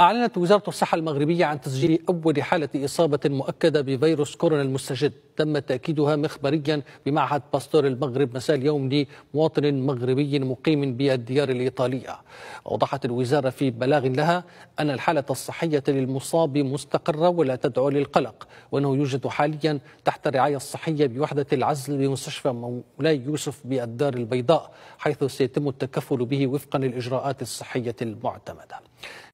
أعلنت وزارة الصحة المغربية عن تسجيل أول حالة إصابة مؤكدة بفيروس كورونا المستجد تم تأكيدها مخبريا بمعهد باستور المغرب مساء اليوم لمواطن مغربي مقيم بالديار الإيطالية أوضحت الوزارة في بلاغ لها أن الحالة الصحية للمصاب مستقرة ولا تدعو للقلق وأنه يوجد حاليا تحت الرعاية الصحية بوحدة العزل بمستشفى مولاي يوسف بالدار البيضاء حيث سيتم التكفل به وفقا للإجراءات الصحية المعتمدة